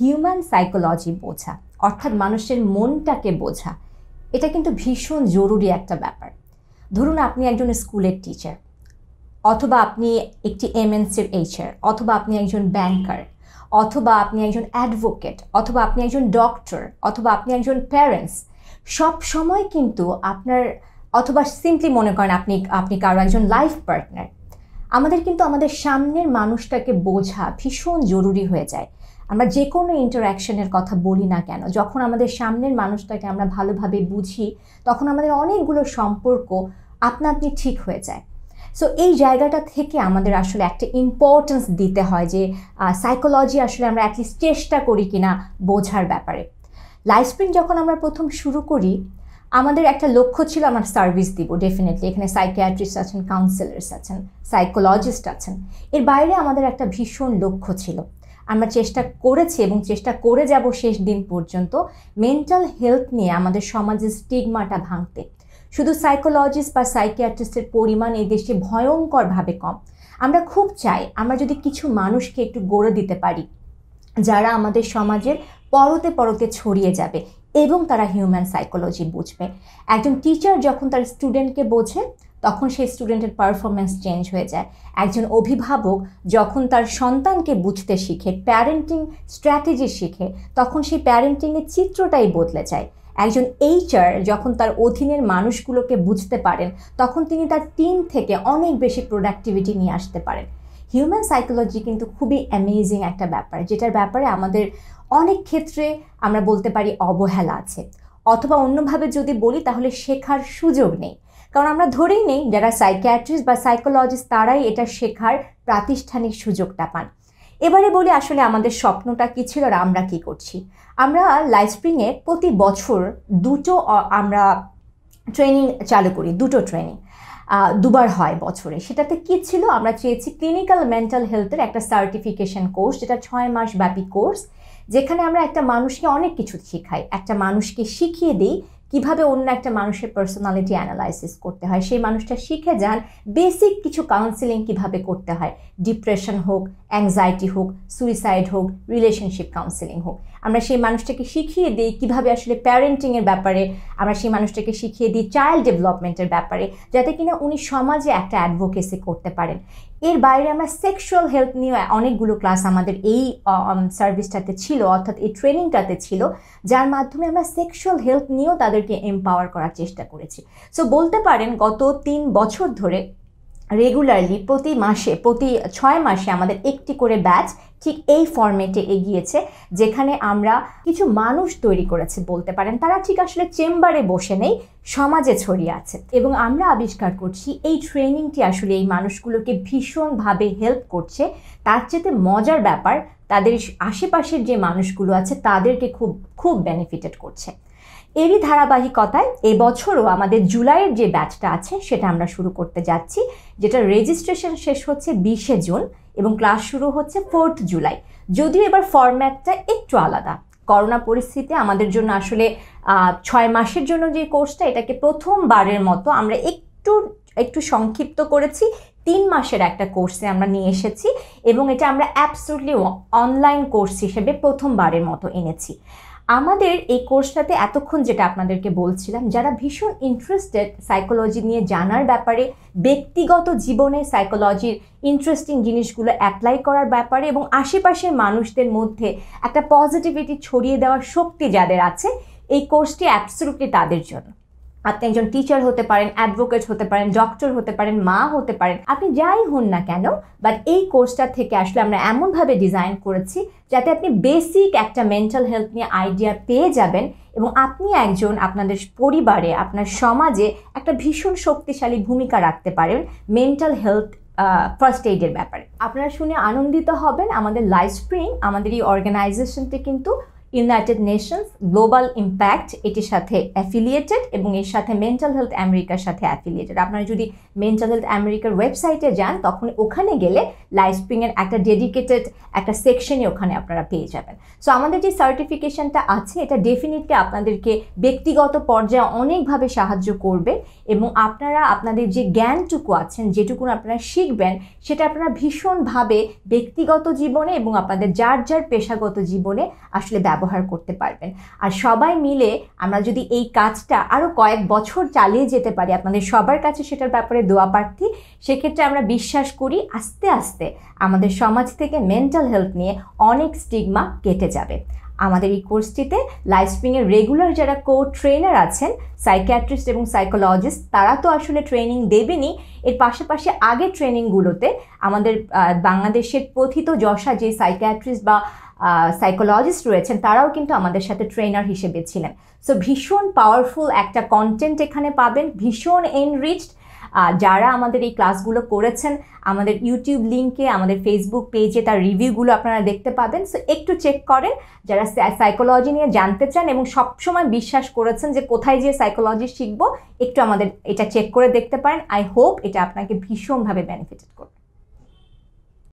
human psychology বোঝা অর্থাৎ মানুষের মনটাকে বোঝা এটা কিন্তু ভীষণ জরুরি একটা ব্যাপার ধরুন আপনি একজন স্কুলের টিচার অথবা আপনি একটি এমএনসির এইচার অথবা আপনি একজন ব্যাংকার অথবা আপনি একজন অ্যাডভোকেট অথবা আপনি একজন ডক্টর অথবা আপনি একজন প্যারেন্টস সব সময় কিন্তু আপনার অথবা সিম্পলি মনে করেন আপনি আপনি কারো একজন লাইফ পার্টনার আমাদের কিন্তু আমাদের সামনের মানুষটাকে বোঝা ভীষণ জরুরি হয়ে যায় আমরা যে কোনো ইন্টারাকশনের কথা বলি না কেন যখন আমাদের সামনের মানুষটাকে আমরা ভালোভাবে বুঝি তখন আমাদের অনেকগুলো সম্পর্ক আপনা আপনি ঠিক হয়ে যায় সো এই জায়গাটা থেকে আমাদের আসলে একটা ইম্পর্টেন্স দিতে হয় যে সাইকোলজি আসলে আমরা অ্যাটলিস্ট চেষ্টা করি কিনা বোঝার ব্যাপারে লাইফ স্প্রিন যখন আমরা প্রথম শুরু করি আমাদের একটা লক্ষ্য ছিল আমার সার্ভিস দিব ডেফিনেটলি এখানে সাইকিয়াট্রিস্ট আছেন কাউন্সেলার্স আছেন সাইকোলজিস্ট আছেন এর বাইরে আমাদের একটা ভীষণ লক্ষ্য ছিল আমরা চেষ্টা করেছি এবং চেষ্টা করে যাব শেষ দিন পর্যন্ত মেন্টাল হেলথ নিয়ে আমাদের সমাজের স্টিগমাটা ভাঙতে শুধু সাইকোলজিস্ট বা সাইকিয়াট্রিস্টের পরিমাণ এই দেশে ভয়ঙ্করভাবে কম আমরা খুব চাই আমরা যদি কিছু মানুষকে একটু গড়ে দিতে পারি যারা আমাদের সমাজের পরতে পরতে ছড়িয়ে যাবে এবং তারা হিউম্যান সাইকোলজি বুঝবে একজন টিচার যখন তার স্টুডেন্টকে বোঝে তখন সেই স্টুডেন্টের পারফরমেন্স চেঞ্জ হয়ে যায় একজন অভিভাবক যখন তার সন্তানকে বুঝতে শিখে প্যারেন্টিং স্ট্র্যাটেজি শিখে তখন সেই প্যারেন্টিংয়ের চিত্রটাই বদলে যায় একজন এইচার যখন তার অধীনের মানুষগুলোকে বুঝতে পারেন তখন তিনি তার টিম থেকে অনেক বেশি প্রোডাক্টিভিটি নিয়ে আসতে পারেন হিউম্যান সাইকোলজি কিন্তু খুবই অ্যামেজিং একটা ব্যাপার যেটার ব্যাপারে আমাদের অনেক ক্ষেত্রে আমরা বলতে পারি অবহেলা আছে অথবা অন্যভাবে যদি বলি তাহলে শেখার সুযোগ নেই কারণ আমরা ধরেই নেই যারা সাইকিয়াট্রিস্ট বা সাইকোলজিস্ট তারাই এটা শেখার প্রাতিষ্ঠানিক সুযোগটা পান এবারে বলি আসলে আমাদের স্বপ্নটা কী ছিল আর আমরা কি করছি আমরা লাইফ স্প্রিংয়ে প্রতি বছর দুটো আমরা ট্রেনিং চালু করি দুটো ট্রেনিং দুবার হয় বছরে সেটাতে কি ছিল আমরা চেয়েছি ক্লিনিক্যাল মেন্টাল হেলথের একটা সার্টিফিকেশন কোর্স যেটা ছয় মাস ব্যাপী কোর্স যেখানে আমরা একটা মানুষকে অনেক কিছু শেখাই একটা মানুষকে শিখিয়ে দিই কিভাবে অন্য একটা মানুষের পার্সোনালিটি অ্যানালাইসিস করতে হয় সেই মানুষটা শিখে যান বেসিক কিছু কাউন্সিলিং কিভাবে করতে হয় ডিপ্রেশন হোক অ্যাংজাইটি হোক সুইসাইড হোক রিলেশনশিপ কাউন্সিলিং হোক আমরা সেই মানুষটাকে শিখিয়ে দিই কিভাবে আসলে প্যারেন্টিংয়ের ব্যাপারে আমরা সেই মানুষটাকে শিখিয়ে দিই চাইল্ড ডেভেলপমেন্টের ব্যাপারে যাতে কিনা উনি সমাজে একটা অ্যাডভোকেসি করতে পারেন এর বাইরে আমরা সেক্সুয়াল হেলথ নিয়ে অনেকগুলো ক্লাস আমাদের এই সার্ভিসটাতে ছিল অর্থাৎ এই ট্রেনিংটাতে ছিল যার মাধ্যমে আমরা সেক্সুয়াল হেলথ নিয়েও তাদের তাদেরকে এম্পাওয়ার করার চেষ্টা করেছি সো বলতে পারেন গত তিন বছর ধরে রেগুলারলি প্রতি মাসে প্রতি ছয় মাসে আমাদের একটি করে ব্যাচ ঠিক এই ফর্মেটে এগিয়েছে যেখানে আমরা কিছু মানুষ তৈরি করেছে বলতে পারেন তারা ঠিক আসলে চেম্বারে বসে নেই সমাজে ছড়িয়ে আছে এবং আমরা আবিষ্কার করছি এই ট্রেনিংটি আসলে এই মানুষগুলোকে ভীষণভাবে হেল্প করছে তার চেয়েতে মজার ব্যাপার তাদের আশেপাশের যে মানুষগুলো আছে তাদেরকে খুব খুব বেনিফিটেড করছে এরই ধারাবাহিকতায় এবছরও আমাদের জুলাইয়ের যে ব্যাচটা আছে সেটা আমরা শুরু করতে যাচ্ছি যেটা রেজিস্ট্রেশন শেষ হচ্ছে বিশে জুন এবং ক্লাস শুরু হচ্ছে ফোর্থ জুলাই যদিও এবার ফরম্যাটটা একটু আলাদা করোনা পরিস্থিতি আমাদের জন্য আসলে ছয় মাসের জন্য যে কোর্সটা এটাকে প্রথমবারের মতো আমরা একটু একটু সংক্ষিপ্ত করেছি তিন মাসের একটা কোর্সে আমরা নিয়ে এসেছি এবং এটা আমরা অ্যাবসুটলি অনলাইন কোর্স হিসেবে প্রথমবারের মতো এনেছি আমাদের এই কোর্সটাতে এতক্ষণ যেটা আপনাদেরকে বলছিলাম যারা ভীষণ ইন্টারেস্টেড সাইকোলজি নিয়ে জানার ব্যাপারে ব্যক্তিগত জীবনে সাইকোলজির ইন্টারেস্টিং জিনিসগুলো অ্যাপ্লাই করার ব্যাপারে এবং আশেপাশের মানুষদের মধ্যে একটা পজিটিভিটি ছড়িয়ে দেওয়ার শক্তি যাদের আছে এই কোর্সটি অ্যাবসলুটলি তাদের জন্য আপনি একজন টিচার হতে পারেন অ্যাডভোকেট হতে পারেন ডক্টর হতে পারেন মা হতে পারেন আপনি যাই হন না কেন বাট এই কোর্সটা থেকে আসলে আমরা এমনভাবে ডিজাইন করেছি যাতে আপনি বেসিক একটা মেন্টাল হেলথ নিয়ে আইডিয়া পেয়ে যাবেন এবং আপনি একজন আপনাদের পরিবারে আপনার সমাজে একটা ভীষণ শক্তিশালী ভূমিকা রাখতে পারেন মেন্টাল হেলথ ফার্স্ট এইডের ব্যাপারে আপনারা শুনে আনন্দিত হবেন আমাদের লাইফ স্প্রিং আমাদের এই অর্গানাইজেশনটি কিন্তু ইউনাইটেড নেশনস গ্লোবাল ইম্প্যাক্ট এটির সাথে অ্যাফিলিয়েটেড এবং এর সাথে মেন্টাল হেলথ আমেরিকার সাথে অ্যাফিলিয়েটেড আপনারা যদি মেন্টাল হেলথ আমেরিকার ওয়েবসাইটে যান তখন ওখানে গেলে লাইফস্প্রিংয়ের একটা ডেডিকেটেড একটা সেকশনে ওখানে আপনারা পেয়ে যাবেন সো আমাদের যে সার্টিফিকেশনটা আছে এটা ডেফিনেটলি আপনাদেরকে ব্যক্তিগত পর্যায়ে অনেকভাবে সাহায্য করবে এবং আপনারা আপনাদের যে জ্ঞানটুকু আছেন যেটুকু আপনারা শিখবেন সেটা আপনারা ভীষণভাবে ব্যক্তিগত জীবনে এবং আপনাদের যার যার পেশাগত জীবনে আসলে ব্যবহার ব্যবহার করতে পারবেন আর সবাই মিলে আমরা যদি এই কাজটা আরও কয়েক বছর চালিয়ে যেতে পারি আপনাদের সবার কাছে সেটার ব্যাপারে দোয়া প্রার্থী সেক্ষেত্রে আমরা বিশ্বাস করি আস্তে আস্তে আমাদের সমাজ থেকে মেন্টাল হেলথ নিয়ে অনেক স্টিগমা কেটে যাবে আমাদের এই কোর্সটিতে লাইফস্প্রিংয়ের রেগুলার যারা কো ট্রেনার আছেন সাইকিয়াট্রিস্ট এবং সাইকোলজিস্ট তারা তো আসলে ট্রেনিং দেবেনি এর পাশাপাশি আগের ট্রেনিংগুলোতে আমাদের বাংলাদেশের কথিত যশা যে সাইকিয়াট্রিস্ট বা সাইকোলজিস্ট রয়েছেন তারাও কিন্তু আমাদের সাথে ট্রেনার হিসেবে ছিলেন সো ভীষণ পাওয়ারফুল একটা কন্টেন্ট এখানে পাবেন ভীষণ এনরিচড যারা আমাদের এই ক্লাসগুলো করেছেন আমাদের ইউটিউব লিঙ্কে আমাদের ফেসবুক পেজে তার রিভিউগুলো আপনারা দেখতে পাবেন সো একটু চেক করেন যারা সাইকোলজি নিয়ে জানতে চান এবং সবসময় বিশ্বাস করেছেন যে কোথায় যে সাইকোলজি শিখবো একটু আমাদের এটা চেক করে দেখতে পারেন আই হোপ এটা আপনাকে ভীষণভাবে বেনিফিটেড করবে